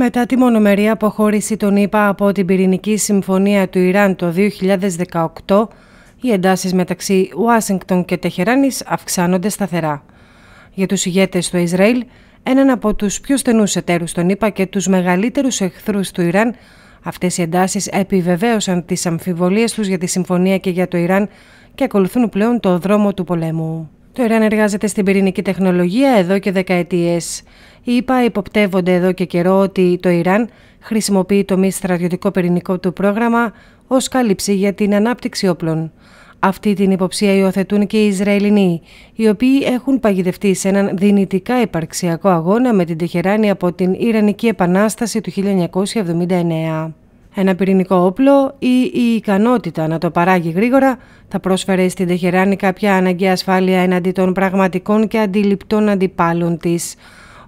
Μετά τη μονομερή αποχώρηση των ΗΠΑ από την πυρηνική συμφωνία του Ιράν το 2018, οι εντάσεις μεταξύ Ουάσιγκτον και Τεχεράνης αυξάνονται σταθερά. Για τους ηγέτες του Ισραήλ, έναν από τους πιο στενούς εταίρους των ΗΠΑ και τους μεγαλύτερους εχθρούς του Ιράν, αυτές οι εντάσεις επιβεβαίωσαν τις αμφιβολίες τους για τη συμφωνία και για το Ιράν και ακολουθούν πλέον το δρόμο του πολέμου. Το Ιράν εργάζεται στην πυρηνική τεχνολογία εδώ και δεκαετίες. Οι ΗΠΑ υποπτεύονται εδώ και καιρό ότι το Ιράν χρησιμοποιεί το μη στρατιωτικό πυρηνικό του πρόγραμμα ως κάλυψη για την ανάπτυξη όπλων. Αυτή την υποψία υιοθετούν και οι Ισραηλινοί, οι οποίοι έχουν παγιδευτεί σε έναν δυνητικά υπαρξιακό αγώνα με την Τεχεράνη από την Ιρανική Επανάσταση του 1979. Ένα πυρηνικό όπλο ή η ικανότητα να το παράγει γρήγορα θα πρόσφερε στην Τεχεράνη κάποια αναγκαία ασφάλεια εναντί των πραγματικών και αντιληπτών αντιπάλων της.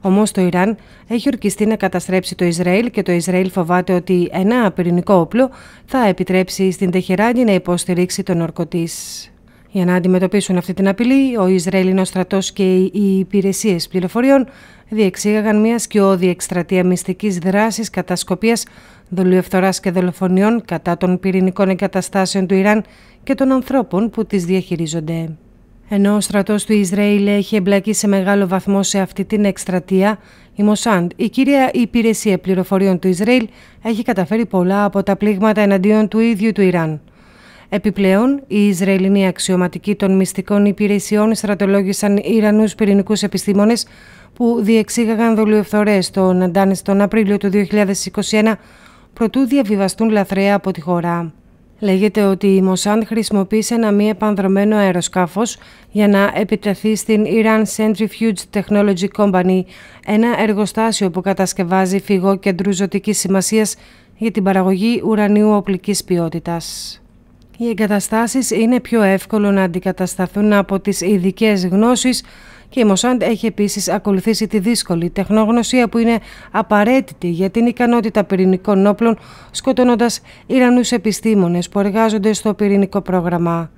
Όμως το Ιράν έχει ορκιστεί να καταστρέψει το Ισραήλ και το Ισραήλ φοβάται ότι ένα πυρηνικό όπλο θα επιτρέψει στην Τεχεράνη να υποστηρίξει τον ορκωτή. Για να αντιμετωπίσουν αυτή την απειλή, ο Ισραηλινός στρατός και οι υπηρεσίες πληροφοριών διεξήγαγαν μια σκιώδη εκστρατεία μυστικής δράσης κατά σκοπίας δολιοφθοράς και δολοφονιών κατά των πυρηνικών εγκαταστάσεων του Ιράν και των ανθρώπων που τις διαχειρίζονται. Ενώ ο στρατός του Ισραήλ έχει εμπλακεί σε μεγάλο βαθμό σε αυτή την εκστρατεία, η Μοσάντ, η κυρία υπηρεσία πληροφοριών του Ισραήλ, έχει καταφέρει πολλά από τα πλήγματα εναντίον του ίδιου του Ιράν. Επιπλέον, οι Ισραηλινοί αξιωματικοί των μυστικών υπηρεσιών στρατολόγησαν Ιρανούς πυρηνικούς επιστήμονες που διεξήγαγαν δολιοφθορές στον Αντάνη τον Απρίλιο του 2021 προτού διαβιβαστούν λαθρέα από τη χώρα. Λέγεται ότι η Μοσάν χρησιμοποίησε ένα μη επανδρομένο αεροσκάφος για να επιτεθεί στην Iran Centrifuge Technology Company, ένα εργοστάσιο που κατασκευάζει φυγό κέντρου ζωτική σημασίας για την παραγωγή ουρανίου οπλικής ποιότητας. Οι εγκαταστάσεις είναι πιο εύκολο να αντικατασταθούν από τις ειδικές γνώσεις και η Μοσάντ έχει επίσης ακολουθήσει τη δύσκολη τεχνογνωσία που είναι απαραίτητη για την ικανότητα πυρηνικών όπλων σκοτώνοντας Ιρανούς επιστήμονες που εργάζονται στο πυρηνικό πρόγραμμα.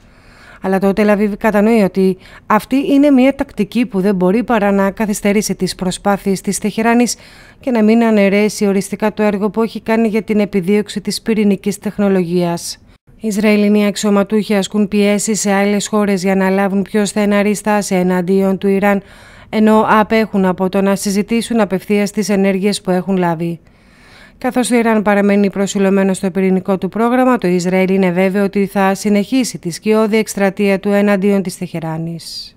Αλλά το Τελαβίβ κατανοεί ότι αυτή είναι μια τακτική που δεν μπορεί παρά να καθυστερήσει τις προσπάθειες της Τεχεράνης και να μην αναιρέσει οριστικά το έργο που έχει κάνει για την επιδίωξη της πυρηνικής τεχνολογίας. Ισραηλινοί αξιωματούχοι ασκούν πιέσεις σε άλλες χώρες για να λάβουν πιο στεναρή στάση εναντίον του Ιράν, ενώ απέχουν από το να συζητήσουν απευθείας τις ενέργειες που έχουν λάβει. Καθώς το Ιράν παραμένει προσιλωμένο στο πυρηνικό του πρόγραμμα, το Ισραήλ είναι βέβαιο ότι θα συνεχίσει τη σκιώδη εκστρατεία του εναντίον της Τεχεράνης.